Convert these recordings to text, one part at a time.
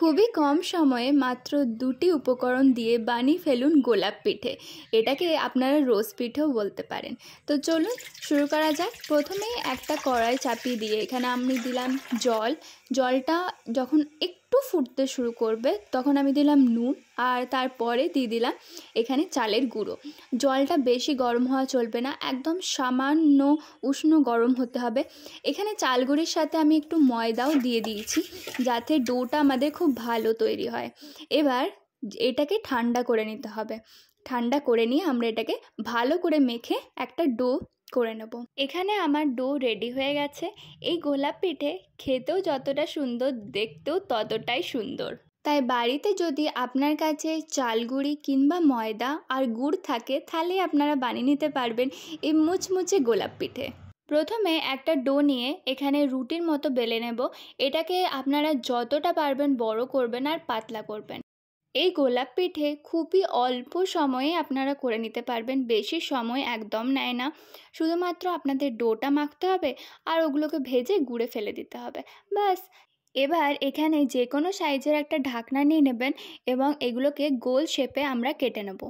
খুবই কম সময়ে মাত্র দুটি উপকরণ দিয়ে বানিয়ে ফেলুন গোলাপ পিঠে এটাকে আপনারা রোজ পিঠেও বলতে পারেন তো চলুন শুরু করা যাক প্রথমেই একটা কড়াই চাপিয়ে দিয়ে এখানে আমি দিলাম জল জলটা যখন একটু ফুটতে শুরু করবে তখন আমি দিলাম নুন আর তারপরে দিয়ে দিলাম এখানে চালের গুঁড়ো জলটা বেশি গরম হওয়া চলবে না একদম সামান্য উষ্ণ গরম হতে হবে এখানে চাল গুঁড়ির সাথে আমি একটু ময়দাও দিয়ে দিয়েছি যাতে ডোটা আমাদের খুব ভালো তৈরি হয় এবার এটাকে ঠান্ডা করে নিতে হবে ঠান্ডা করে নিয়ে আমরা এটাকে ভালো করে মেখে একটা ডো করে নেব এখানে আমার ডো রেডি হয়ে গেছে এই গোলাপ পিঠে খেতেও যতটা সুন্দর দেখতেও ততটাই সুন্দর তাই বাড়িতে যদি আপনার কাছে চাল গুঁড়ি কিংবা ময়দা আর গুড় থাকে তাহলে আপনারা বানিয়ে নিতে পারবেন এই মুচমুচে গোলাপ পিঠে প্রথমে একটা ডো নিয়ে এখানে রুটির মতো বেলে নেব এটাকে আপনারা যতটা পারবেন বড় করবেন আর পাতলা করবেন এই গোলাপ পিঠে খুবই অল্প সময়ে আপনারা করে নিতে পারবেন বেশি সময় একদম নেয় না শুধুমাত্র আপনাদের ডোটা মাখতে হবে আর ওগুলোকে ভেজে গুঁড়ে ফেলে দিতে হবে ব্যাস এবার এখানে যে কোনো সাইজের একটা ঢাকনা নিয়ে নেবেন এবং এগুলোকে গোল শেপে আমরা কেটে নেব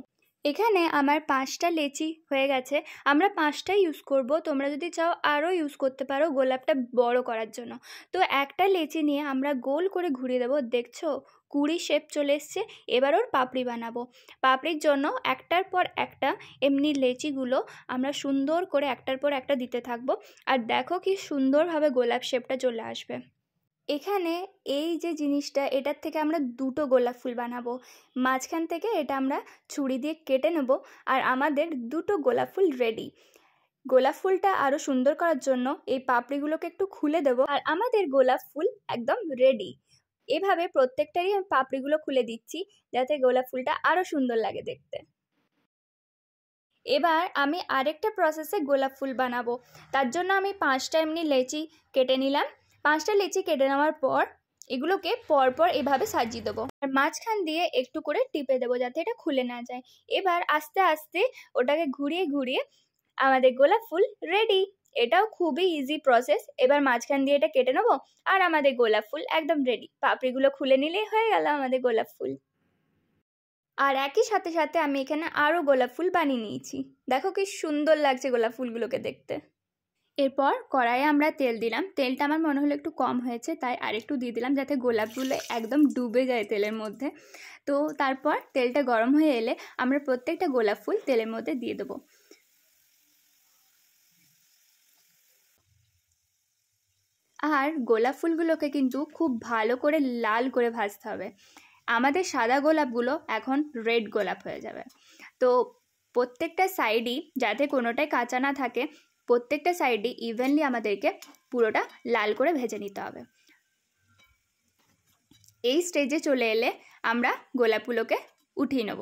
এখানে আমার পাঁচটা লেচি হয়ে গেছে আমরা পাঁচটা ইউজ করব তোমরা যদি চাও আরও ইউজ করতে পারো গোলাপটা বড় করার জন্য তো একটা লেচি নিয়ে আমরা গোল করে ঘুরিয়ে দেবো দেখছো কুড়ি শেপ চলে এসছে এবার ওর পাপড়ি বানাবো পাপড়ির জন্য একটার পর একটা এমনি লেচিগুলো আমরা সুন্দর করে একটার পর একটা দিতে থাকবো আর দেখো কি সুন্দরভাবে গোলাপ শেপটা চলে আসবে এখানে এই যে জিনিসটা এটার থেকে আমরা দুটো গোলাপ ফুল বানাবো মাঝখান থেকে এটা আমরা ছুরি দিয়ে কেটে নেব আর আমাদের দুটো গোলাপ ফুল রেডি গোলাপ ফুলটা আরও সুন্দর করার জন্য এই পাপড়িগুলোকে একটু খুলে দেবো আর আমাদের গোলাপ ফুল একদম রেডি এভাবে প্রত্যেকটারই আমি পাপড়িগুলো খুলে দিচ্ছি যাতে গোলাপ ফুলটা আরও সুন্দর লাগে দেখতে এবার আমি আরেকটা প্রসেসে গোলাপ ফুল বানাবো তার জন্য আমি পাঁচটা এমনি লেচি কেটে নিলাম পাঁচটা লিচি কেটে নেওয়ার পর এগুলোকে পরপর এভাবে সাজিয়ে দেবো আর মাঝখান দিয়ে একটু করে টিপে দেবো যাতে এটা খুলে না যায় এবার আস্তে আস্তে ওটাকে ঘুরিয়ে ঘুরিয়ে আমাদের গোলাপ ফুল রেডি এটাও খুবই ইজি প্রসেস এবার মাঝখান দিয়ে এটা কেটে নেবো আর আমাদের গোলাপ ফুল একদম রেডি পাপড়িগুলো খুলে নিলেই হয়ে গেল আমাদের গোলাপ ফুল আর একই সাথে সাথে আমি এখানে আরও গোলাপ ফুল বানিয়ে নিয়েছি দেখো কি সুন্দর লাগছে গোলাপ ফুলগুলোকে দেখতে এরপর কড়াইয়ে আমরা তেল দিলাম তেলটা আমার মনে হলো একটু কম হয়েছে তাই আরেকটু দিয়ে দিলাম যাতে গোলাপগুলো একদম ডুবে যায় তেলের মধ্যে তো তারপর তেলটা গরম হয়ে এলে আমরা প্রত্যেকটা গোলাপ ফুল তেলের মধ্যে দিয়ে দেবো আর গোলাপ ফুলগুলোকে কিন্তু খুব ভালো করে লাল করে ভাজতে হবে আমাদের সাদা গোলাপগুলো এখন রেড গোলাপ হয়ে যাবে তো প্রত্যেকটা সাইডই যাতে কোনোটাই কাঁচা না থাকে প্রত্যেকটা সাইডে ইভেনলি আমাদেরকে পুরোটা লাল করে ভেজে নিতে হবে এই স্টেজে চলে এলে আমরা গোলাপগুলোকে উঠিয়ে নেব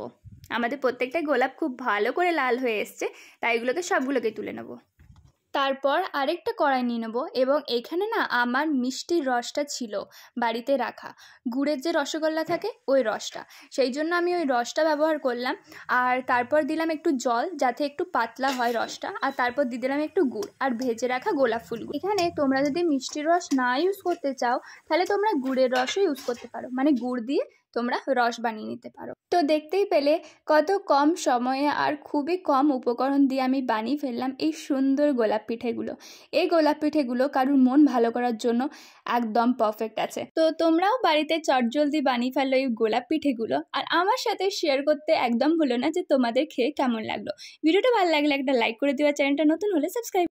আমাদের প্রত্যেকটা গোলাপ খুব ভালো করে লাল হয়ে এসছে তাই এগুলোকে সবগুলোকে তুলে নেবো তারপর আরেকটা কড়াই নিয়ে নেবো এবং এখানে না আমার মিষ্টির রসটা ছিল বাড়িতে রাখা গুড়ের যে রসগোল্লা থাকে ওই রসটা সেই জন্য আমি ওই রসটা ব্যবহার করলাম আর তারপর দিলাম একটু জল যাতে একটু পাতলা হয় রসটা আর তারপর দিয়ে দিলাম একটু গুড় আর ভেজে রাখা গোলাপ ফুল এখানে তোমরা যদি মিষ্টির রস না ইউজ করতে চাও তাহলে তোমরা গুড়ের রসও ইউজ করতে পারো মানে গুড় দিয়ে তোমরা রস বানিয়ে নিতে পারো তো দেখতেই পেলে কত কম সময়ে আর খুবই কম উপকরণ দিয়ে আমি বানিয়ে ফেললাম এই সুন্দর গোলাপ পিঠেগুলো এই গোলাপ পিঠেগুলো কারুর মন ভালো করার জন্য একদম পারফেক্ট আছে তো তোমরাও বাড়িতে চটজলদি বানিয়ে ফেললো এই গোলাপ পিঠেগুলো আর আমার সাথে শেয়ার করতে একদম ভুলো না যে তোমাদের খেয়ে কেমন লাগলো ভিডিওটা ভালো লাগলে একটা লাইক করে দেওয়া চ্যানেলটা নতুন হলে সাবস্ক্রাইব